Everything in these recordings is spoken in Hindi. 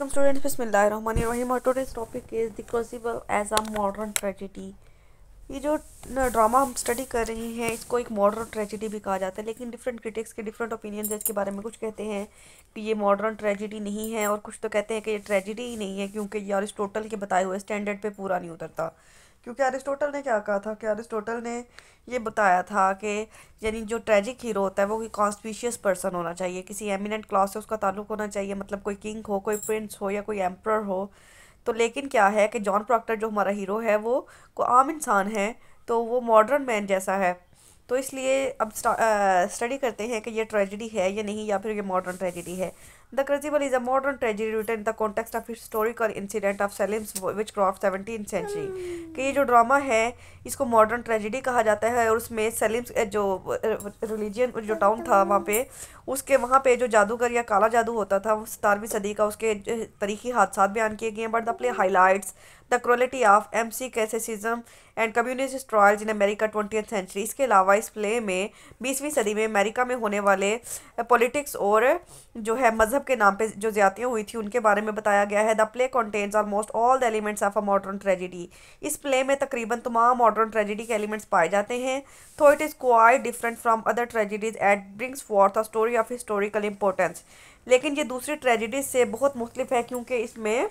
वालेकुम students Bismillahirrahmanirrahim. Our today's topic is the cursive as a ये जो ड्रामा हम स्टडी कर रहे हैं इसको एक मॉडर्न ट्रेजिडी भी कहा जाता है लेकिन डिफरेंट क्रिटिक्स के डिफरेंट है इसके बारे में कुछ कहते हैं कि ये मॉडर्न ट्रेजिडी नहीं है और कुछ तो कहते हैं कि ये ट्रेजिडी ही नहीं है क्योंकि ये अरिस्टोटल के बताए हुए स्टैंडर्ड पर पूरा नहीं उतरता क्योंकि अरिस्टोटल ने क्या कहा था कि अरिस्टोटल ने ये बताया था कि यानी जो ट्रेजिक हीरो होता है वो कॉन्स्पिशियस पर्सन होना चाहिए किसी एमिनेंट क्लास से उसका ताल्लुक होना चाहिए मतलब कोई किंग हो कोई प्रिंस हो या कोई एम्प्रर हो तो लेकिन क्या है कि जॉन प्रॉक्टर जो हमारा हीरो है वो को आम इंसान है तो वो मॉडर्न मैन जैसा है तो इसलिए अब स्टडी करते हैं कि ये ट्रेजिडी है या नहीं या फिर ये मॉडर्न ट्रेजिडी है The Crucible is a modern tragedy written in the context of historical incident of Salem's witchcraft 17th century. कि ये जो ड्रामा है इसको मॉडर्न ट्रेजिडी कहा जाता है और उसमें सलीम जो रिलीजियन जो टाउन था वहाँ पे उसके वहाँ पे जो जादूगर या काला जादू होता था वो सदी का उसके तरीकी हादसा बयान किए गए हैं but the play highlights the cruelty of McCarthyism and communist trials in America twenty century इसके अलावा इस प्ले में बीसवीं सदी में अमेरिका में होने वाले पॉलिटिक्स और जो है मजहब के नाम पे जो ज्यादतियाँ हुई थी उनके बारे में बताया गया है the play contains almost all the elements of a modern tragedy इस प्ले में तकरीबन तमाम मॉडर्न ट्रेजिडी के एलिमेंट्स पाए जाते हैं though it is quite different from other tragedies it brings for the story of historical importance लेकिन ये दूसरी ट्रेजिडी से बहुत मुख्तफ है क्योंकि इसमें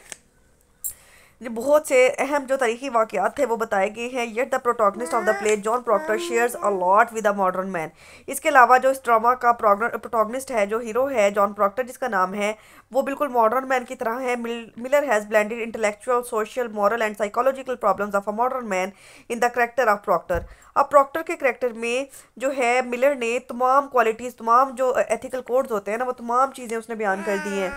जो बहुत से अहम जो तारीखी वाक़ात थे वो बताए गए हैं yet the protagonist of the play John Proctor shares a lot with a modern man इसके अलावा जो इस ड्रामा का प्रोटोगनिस्ट है जो हीरो है जॉन प्रॉक्टर जिसका नाम है वो बिल्कुल मॉडर्न मैन की तरह है Miller has blended intellectual social moral and psychological problems of a modern man in the character of Proctor अब प्रॉक्टर के करेक्टर में जो है मिलर ने तमाम क्वालिटीज़ तमाम जो एथिकल uh, कोड्स होते हैं ना वो तमाम चीज़ें उसने बयान कर दी हैं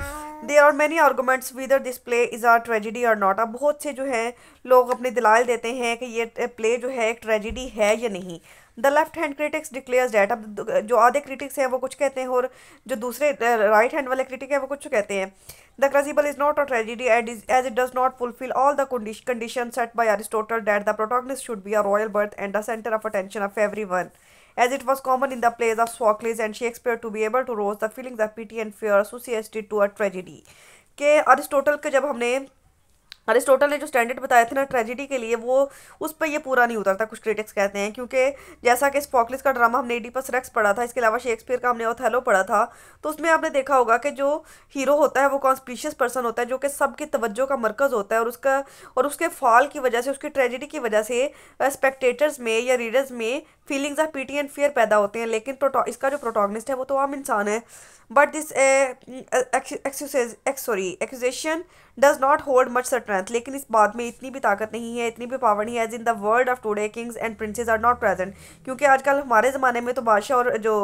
there are many arguments whether this play is a tragedy और नॉट अब बहुत से जो हैं लोग अपने दिलाल देते हैं कि ये प्ले uh, जो है एक ट्रेजिडी है या नहीं the left hand critics declares that अब जो आधे क्रिटिक्स हैं वो कुछ कहते हैं और जो दूसरे राइट हैंड वाले क्रिटिक हैं वो कुछ कहते हैं the Crucible is not a tragedy is as it does not fulfil all the condition set by Aristotle that the protagonist should be a royal birth and the centre of attention of everyone as it was common in the plays of Sophocles and Shakespeare to be able to rouse the feelings of pity and fear associated to a tragedy के अरिस्टोटल के जब हमने अरिस्टोटल ने जो स्टैंडर्ड बताए थे ना ट्रेजिडी के लिए वो उस पर ये पूरा नहीं उतरता कुछ क्रिटिक्स कहते हैं क्योंकि जैसा कि स्पॉकलिस का ड्रामा हमने एडिपस रेक्स पढ़ा था इसके अलावा शेक्सपियर का हमने ओथेलो पढ़ा था तो उसमें आपने देखा होगा कि जो हीरो होता है वो कॉन्स्पिशियस पर्सन होता है जो कि सबकी तवज्जो का मरकज़ होता है और उसका और उसके फॉल की वजह से उसकी ट्रेजिडी की वजह से स्पेक्टेटर्स में या रीडर्स में feelings of pity and fear पैदा होते हैं लेकिन इसका जो प्रोटोगनिस्ट है वो तो आम इंसान है but this sorry exception does not hold much certain strength लेकिन इस बात में इतनी भी ताकत नहीं है इतनी भी पावर नहीं है as in the world of today kings and princes are not present क्योंकि आजकल हमारे ज़माने में तो बादशाह और जो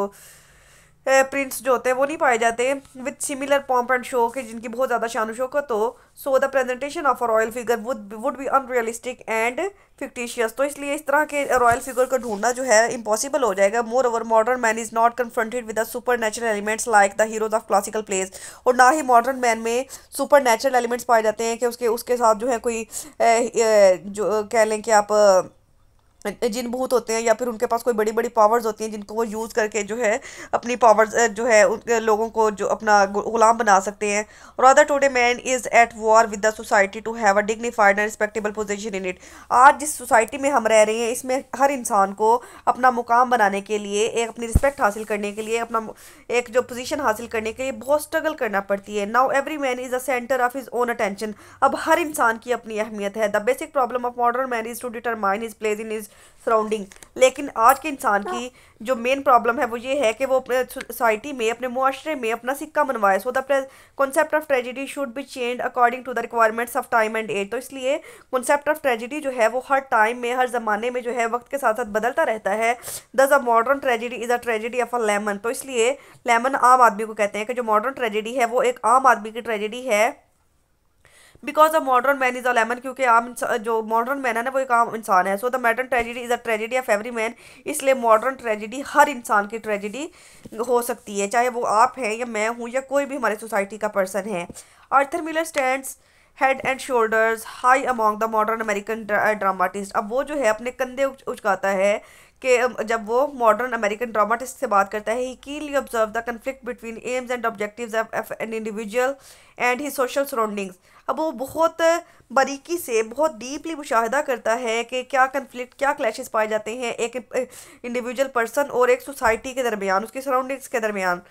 प्रिंट्स जो होते हैं वो नहीं पाए जाते with similar pomp and show के जिनकी बहुत ज़्यादा शान शौक हो तो so the presentation of a royal figure would would be unrealistic and fictitious तो इसलिए इस तरह के रॉयल फिगर को ढूंढना जो है इम्पॉसिबल हो जाएगा moreover modern man is not confronted with the supernatural elements like the heroes of classical plays और ना ही मॉडर्न मैन में सुपर नेचुरल एलिमेंट्स पाए जाते हैं कि उसके उसके साथ जो है कोई ए, ए, जो कह लें कि आप जिन भूत होते हैं या फिर उनके पास कोई बड़ी बड़ी पावर्स होती हैं जिनको वो यूज़ करके जो है अपनी पावर्स जो है उन लोगों को जो अपना गुलाम बना सकते हैं और other today man is at war with the society to have a dignified and respectable position in it आज जिस सोसाइटी में हम रह रहे हैं इसमें हर इंसान को अपना मुकाम बनाने के लिए एक अपनी रिस्पेक्ट हासिल करने के लिए अपना एक जो पोजिशन हासिल करने के लिए बहुत स्ट्रगल करना पड़ती है now every man is a centre of his own attention अब हर इंसान की अपनी अहमियत है the basic problem of modern man is to determine his place in his surrounding लेकिन आज के इंसान की हाँ। जो मेन प्रॉब्लम है वो ये है कि वो अपने सोसाइटी में अपने मुआरे में अपना सिक्का मनवाए so the concept of tragedy should be change according to the requirements of time and age तो इसलिए कॉन्सेप्ट ऑफ ट्रेजिडी जो है वो हर टाइम में हर ज़माने में जो है वक्त के साथ साथ बदलता रहता है thus a modern tragedy is a tragedy of a layman तो इसलिए लेमन आम आदमी को कहते हैं कि जो मॉडर्न ट्रेजिडी है वो एक आम आदमी की ट्रेजिडी है because a modern man is a layman क्योंकि आम जो मॉडर्न मैन है ना वो एक आम इंसान है so the modern tragedy is a tragedy of every man इसलिए मॉडर्न ट्रेजिडी हर इंसान की ट्रेजिडी हो सकती है चाहे वो आप हैं या मैं हूँ या कोई भी हमारी सोसाइटी का पर्सन है Arthur Miller stands head and shoulders high among the modern American dramatist अब वो जो है अपने कंधे उचकाता है कि जब वो मॉडर्न अमेरिकन ड्रामाटिस्ट से बात करता है he keenly observe the conflict between aims and objectives of an individual and he social surroundings अब वो बहुत बारीकी से बहुत डीपली मुशाहिदा करता है कि क्या कन्फ्लिक्ट क्या क्लैशेस पाए जाते हैं एक इंडिविजुअल पर्सन और एक सोसाइटी के दरमियान उसके सराउंडिंग्स के दरमियान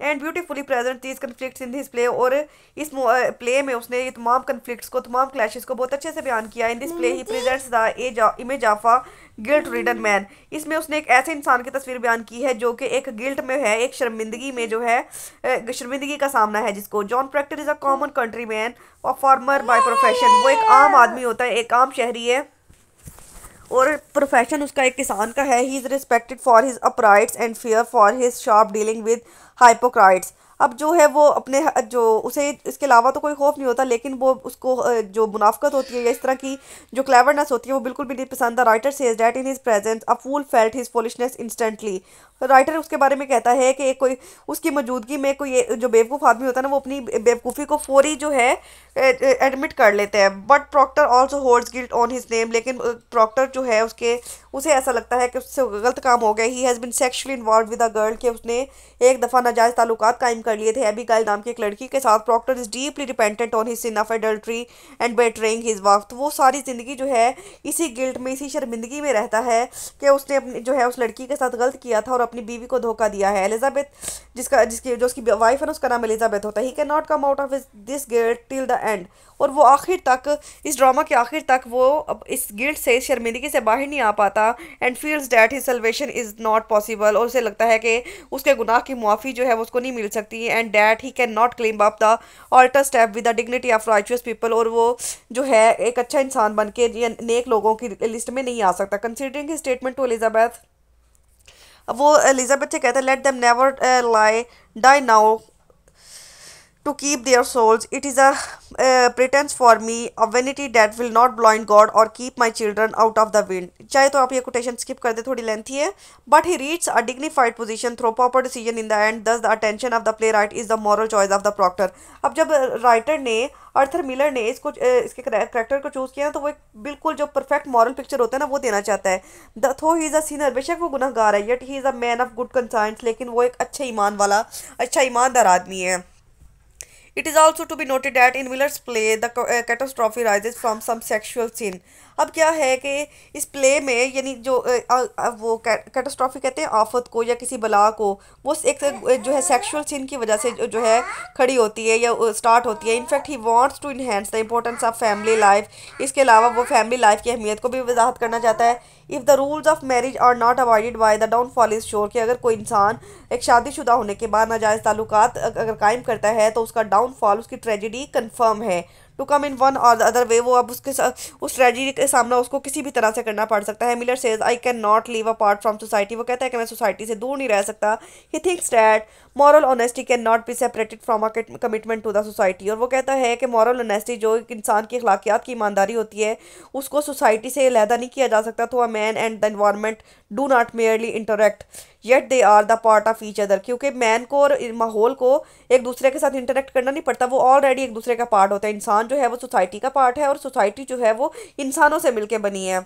and beautifully present these conflict in this play और इस प्ले में उसने ये तमाम कन्फ्लिक्ट को तमाम क्लैश को बहुत अच्छे से बयान किया in this play he presents the age image of a guilt ridden man इसमें उसने एक ऐसे इंसान की तस्वीर बयान की है जो कि एक गिल्ट में है एक शर्मिंदगी में जो है शर्मिंदगी का सामना है जिसको John Proctor is a common country man और फार्मर बाय प्रोफेशन वो एक आम आदमी होता है एक आम शहरी है और प्रोफेशन उसका एक किसान का है he is respected for his uprights and fair for his sharp dealing with hypocrites अब जो है वो अपने जो उसे इसके अलावा तो कोई खौफ नहीं होता लेकिन वो उसको जो मुनाफ्त होती है या इस तरह की जो क्लेवरनेस होती है वो बिल्कुल भी नहीं पसंद the writer says that in his presence a fool felt his foolishness instantly writer उसके बारे में कहता है कि एक कोई उसकी मौजूदगी में कोई जो बेवकूफ़ आदमी होता है ना वो अपनी बेवकूफ़ी को फौरी जो है एडमिट कर लेते हैं but Proctor also holds guilt on his name लेकिन प्रॉक्टर जो है उसके उसे ऐसा लगता है कि उससे गलत काम हो गया he has been sexually involve with a girl के उसने एक दफ़ा नाजायज़ ताल्लुक कायम कर लिए थे एबी गायल नाम की एक लड़की के साथ Proctor is deeply dependent on his sin of adultery and bettering his वक्त वो सारी ज़िंदगी जो है इसी गिल्ट में इसी शर्मिंदगी में रहता है कि उसने अपनी जो है उस लड़की के साथ गलत किया था और अपनी बीवी को धोखा दिया है एलिजाबेथ जिसका जिसकी जो उसकी वाइफ है ना उसका नाम एलिजाबेथ होता है he can not come out of this guilt till the end और वो आखिर तक इस ड्रामा के आखिर तक वो अब इस गिल्ट से शर्मिंदगी से बाहर नहीं आ पाता and feels that his salvation is not possible और उसे लगता है कि उसके गुनाह की मुआफ़ी जो है वो उसको नहीं मिल सकती and that he can not claim up the altar step with the dignity of righteous people और वो जो है एक अच्छा इंसान बन के नेक लोगों की लिस्ट में नहीं आ सकता कंसिडरिंग स्टेटमेंट टू एलिजाबैथ वो एलिजाबेथ से कहता है let them never lie die now to keep their souls. It is a uh, pretense for me, a vanity that will not blind God or keep my children out of the wind. चाहे तो आप ये कोटेशन स्किप कर दे थोड़ी लेंथी है but he reach a dignified position through proper decision in the end thus the attention of the playwright is the moral choice of the Proctor अब जब राइटर ने अर्थर मिलर ने इसको uh, इसके करेक्टर को चूज़ किया ना तो वो एक बिल्कुल जो परफेक्ट मॉरल पिक्चर होता है ना वो देना चाहता है द थो ही इज़ अ सीनर बेशक वो गुनाहगार है yet he is a man of good conscience लेकिन वो एक अच्छा ईमान वाला अच्छा ईमानदार आदमी है it is also to be noted at in Miller's play the catastrophe rises from some sexual sin अब क्या है कि इस प्ले में यानी जो आ, eh, आ, वो कैटोस्ट्रॉफी कहते हैं आफत को या किसी बला को वो एक eh, जो है सेक्शुअल सीन की वजह से जो है खड़ी होती है या स्टार्ट eh, होती है in fact he wants to enhance the importance of family life इसके अलावा वो फैमिली लाइफ की अहमियत को भी वजाहत करना चाहता है if the rules of marriage are not avoided by the downfall is sure कि अगर कोई इंसान एक शादीशुदा होने के बाद नाजायज़ ताल्लुकात अगर कायम करता है तो उसका डाउनफॉल उसकी ट्रेजिडी कन्फर्म है टू कम इन वन और अदर वे वो अब उसके उस ट्रेजिडी के सामना उसको किसी भी तरह से करना पड़ सकता है Miller says I can not live apart from society वो कहता है कि मैं सोसाइटी से दूर नहीं रह सकता he thinks that moral honesty can not be separated from a commitment to the society और वो कहता है कि मॉरल ऑनेस्टी जो एक इंसान की अखलाकियात की ईमानदारी होती है उसको सोसाइटी से लहदा नहीं किया जा सकता तो a man and the environment do not merely interact yet they are the part of each other क्योंकि मैन को और माहौल को एक दूसरे के साथ इंटरेक्ट करना नहीं पड़ता वो ऑलरेडी एक दूसरे का पार्ट होता है इंसान जो है वो सोसाइटी का पार्ट है और सोसाइटी जो है वो इंसानों से मिलकर बनी है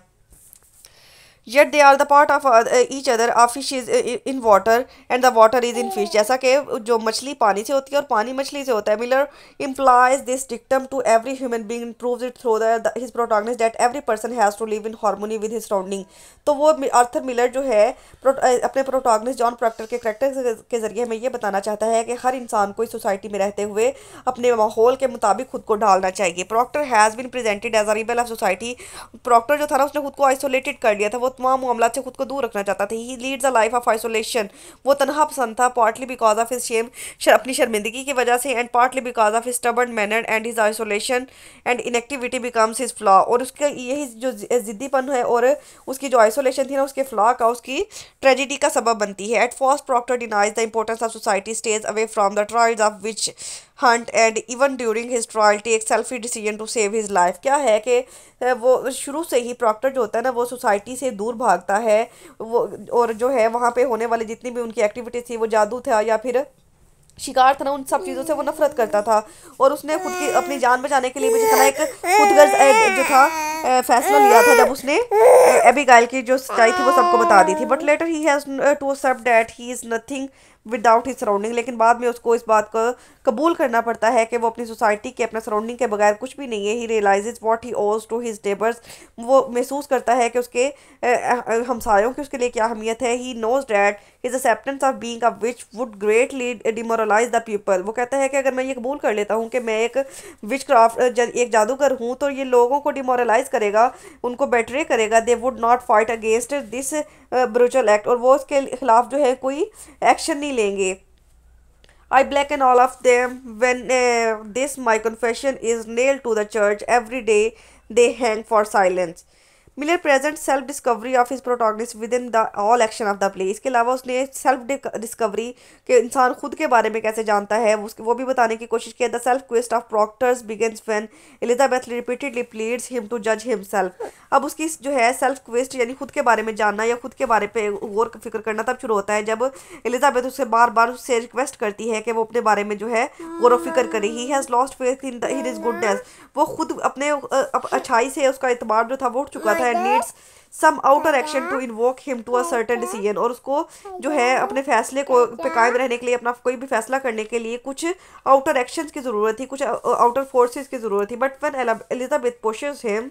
yet they are the part of each other a fish is in water and the water is in fish जैसा कि जो मछली पानी से होती है और पानी मछली से होता है Miller implies this dictum to every human being prove it through this his that every person has to live in harmony with his surrounding तो वो आर्थर मिलर जो है प्रो, uh, अपने प्रोटागनिस्ट जॉन प्रोक्टर के करेक्टर के ज़रिए हमें यह बताना चाहता है कि हर इंसान को इस सोसाइटी में रहते हुए अपने माहौल के मुताबिक खुद को ढालना चाहिए Proctor has been presented as a rebel of society Proctor जो था ना उसने खुद को आइसोलेटेड कर लिया था वो तमाम मामला से खुद को दूर रखना चाहता था he leads a life of isolation वो तनहा पसंद था partly because of his shame अपनी शर्मिंदगी की वजह से and partly because of his stubborn manner and his isolation and inactivity becomes his flaw और उसका यही जो ज़िद्दीपन है और उसकी जो आइसोलेशन थी ना उसके फ्लॉ का उसकी ट्रेजिडी का सबब बनती है at first Proctor denies the importance of society stays away from the trials of witch hunt and even during his trial take self decision to save his life क्या है कि वो शुरू से ही प्रॉक्टर जो होता है ना वो सोसाइटी से दूर भागता है वो और जो है वहाँ पे होने वाली जितनी भी उनकी एक्टिविटीज़ थी वो जादू था या फिर शिकार था ना उन सब चीज़ों से वो नफरत करता था और उसने खुद की अपनी जान बचाने के लिए भी जितना एक खुदगर्ज जो था फैसला लिया था जब उसने एबिगाइल की जो सच्चाई थी वो सबको बता दी थी but later he has to accept that he is nothing without his surrounding लेकिन बाद में उसको इस बात को कबूल करना पड़ता है कि वो अपनी सोसाइटी के अपने सराउंडिंग के बगैर कुछ भी नहीं है ही रियलाइज वॉट ही ओज टू हिज नेबर्स वो महसूस करता है कि उसके हमसायों की उसके लिए क्या अहमियत है he knows that his acceptance of being witch would greatly demoralize the people वो कहता है कि अगर मैं ये कबूल कर लेता हूँ कि मैं एक विच क्राफ्ट एक जादूगर हूँ तो ये लोगों को डिमोरलाइज करेगा उनको बेटरे करेगा they would not fight against this brutal act और वो उसके खिलाफ जो है कोई एक्शन नहीं लेंगे I blacken all of them when this my confession is nailed to the church every day they hang for silence Miller present self discovery of his protagonist within the all action of the play इसके अलावा उसने सेल्फ डिस्कवरी के इंसान खुद के बारे में कैसे जानता है उसके वो भी बताने की कोशिश की the self quest of Proctor's begins when Elizabeth repeatedly pleads him to जज हिम सेल्फ अब उसकी जो है सेल्फ क्वेस्ट यानी खुद के बारे में जानना या खुद के बारे में गौर फिक्र करना तब शुरू होता है जब एलिजाबेथ उससे बार बार उससे रिक्वेस्ट करती है कि वो अपने बारे में जो है गौर फिक्र करे he has lost faith in the his goodness वो खुद अपने अच्छाई से उसका एतबार जो था वो उठ चुका था he needs some outer action to invoke him to a certain decision और उसको हाँ, जो हाँ, है हाँ। अपने फैसले को पे कायम रहने के लिए अपना कोई भी फैसला करने के लिए कुछ आउटर एक्शन की ज़रूरत थी कुछ आउटर फोर्सेस की ज़रूरत थी but when Elizabeth pushes him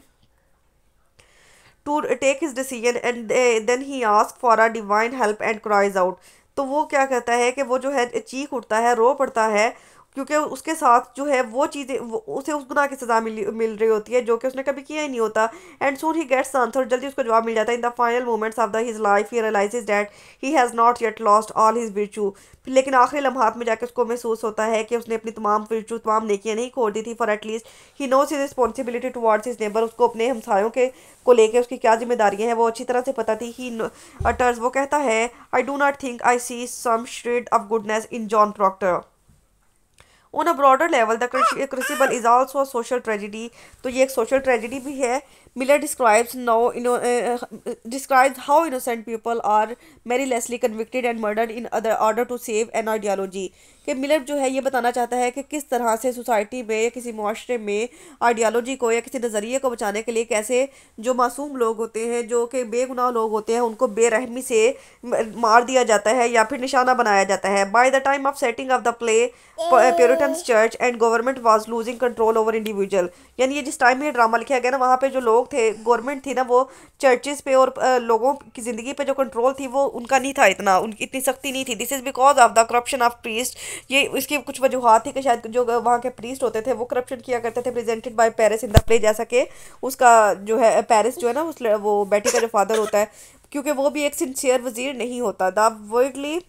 to take his decision and then he ask for a divine help and cries out तो वो क्या कहता है कि वो जो है चीख उठता है रो पड़ता है क्योंकि उसके साथ जो है वो चीज़ें उसे उस गुनाह की सज़ा मिली मिल रही होती है जो कि उसने कभी किया ही नहीं होता and soon he gets answer जल्दी उसको जवाब मिल जाता है in the final moments of the his life he realize that he has not yet lost all his virtue लेकिन आखिरी लम्हात में जाकर उसको महसूस होता है कि उसने अपनी तमाम वर्चू तमाम नेकियाँ नहीं खोल दी थी for at least he knows his responsibility towards his neighbour उसको अपने हमसायों के को लेकर उसकी क्या जिम्मेदारियाँ हैं वो अच्छी तरह से पता थी ही अटर्स uh, वो कहता है I do not think I see some shred of goodness in John Proctor on a broader level the crucible is also a social tragedy तो ये एक सोशल ट्रेजिडी भी है Miller describes now you know, uh, uh, describes how innocent people are mercilessly convicted and murdered in other order to save an ideology कि मिलर जो है ये बताना चाहता है कि किस तरह से सोसाइटी में या किसी माशरे में आइडियालॉजी को या किसी नज़रिए को बचाने के लिए कैसे जो मासूम लोग होते हैं जो कि बेगुनाह लोग होते हैं उनको बेरहमी से मार दिया जाता है या फिर निशाना बनाया जाता है by the time of setting of the play Puritan church and government was losing control over individual यानी ये जिस टाइम में ड्रामा लिखा गया ना वहाँ पर जो लोग लोग थे गवर्नमेंट थी ना वो चर्चेस पे और लोगों की ज़िंदगी पे जो कंट्रोल थी वो उनका नहीं था इतना उनकी इतनी सख्ती नहीं थी this is because of the corruption of priest ये इसकी कुछ वजूहत थी कि शायद जो वहाँ के प्रीस्ट होते थे वो करप्शन किया करते थे presented by Parris in the play जैसा कि उसका जो है पेरिस जो है ना उस वो बेटी का जो फादर होता है क्योंकि वो भी एक सिंसियर वजीर नहीं होता the worldly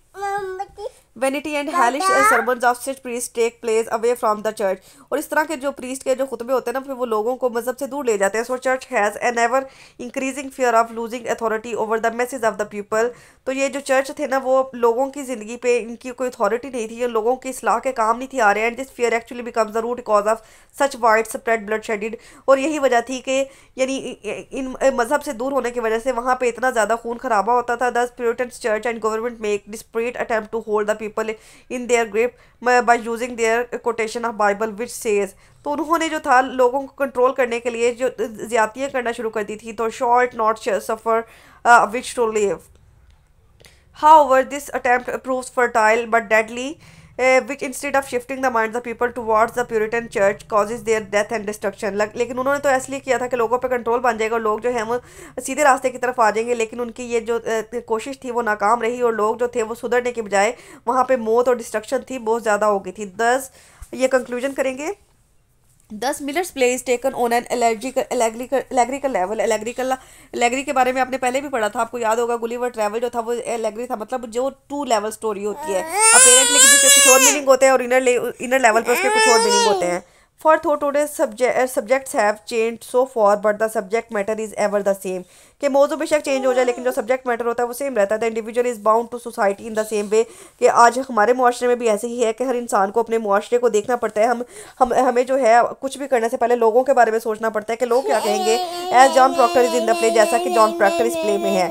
vanity and hellish sermons of such priest take place away from the church और इस तरह के जो प्रीस्ट के जो खुतबे होते हैं ना फिर वो लोगों को मजहब से दूर ले जाते हैं so church has an ever increasing fear of losing authority over the message of the people तो ये जो चर्च थे ना वो लोगों की ज़िंदगी पे इनकी कोई अथॉरिटी नहीं थी ये लोगों की इसलाह के काम नहीं थी आ रहे and this fear actually becomes the root cause of such widespread blood shedded और यही वजह थी कि यानी इन मज़हब से दूर होने की वजह से वहाँ पर इतना ज़्यादा खून खराबा होता था thus Puritans church and government make desperate attempt hold the people in their grip by using their quotation of Bible which says तो उन्होंने जो था लोगों को कंट्रोल करने के लिए जो ज्यादतियाँ करना शुरू कर दी थी thou shalt not suffer witch to live however this attempt proves futile but deadly which instead of shifting the mind the people towards the Puritan church causes their death and destruction लेकिन उन्होंने तो इसलिए किया था कि लोगों पर कंट्रोल बन जाएगा लोग जो है वो सीधे रास्ते की तरफ आ जाएंगे लेकिन उनकी ये जो uh, कोशिश थी वो नाकाम रही और लोग जो थे वो सुधरने के बजाय वहाँ पर मौत और डिस्ट्रक्शन थी बहुत ज़्यादा हो गई थी दस ये कंक्लूजन करेंगे thus Miller's play is taken on an allegorical allegorical level allegorical allegory के बारे में आपने पहले भी पढ़ा था आपको याद होगा गुलीवर ट्रैवल जो था वो एलेग्री था मतलब जो टू लेवल स्टोरी होती है अपेरेंट जिसके कुछ और मीनिंग होते हैं और इनर इनर लेवल पर उसके कुछ और मीनिंग होते हैं for though today subjects have change so far but the subject matter is ever the same कि मौजू बेशक चेंज हो जाए लेकिन जो सब्जेक्ट मैटर होता है वो सेम रहता है the individual is bound to society in the same way कि आज हमारे माशरे में भी ऐसे ही है कि हर इंसान को अपने माशरे को देखना पड़ता है हम हम हमें जो है कुछ भी करने से पहले लोगों के बारे में सोचना पड़ता है कि लोग क्या कहेंगे as John Proctor is in the play जैसा कि जॉन प्रॉक्टर इस प्ले में है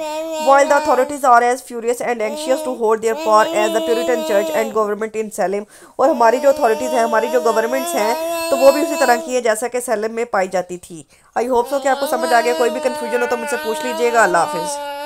while the authorities are as furious and anxious to hold their fort as the Puritan church and government in Salem और हमारी जो अथॉरिटीज़ हैं हमारी जो गवर्नमेंट्स हैं तो वो भी उसी तरह की है जैसा कि सेलम में पाई जाती थी आई होप सो कि आपको समझ आ गया कोई भी कन्फ्यूजन हो तो मुझसे पूछ लीजिएगा अल्लाह हाफिज़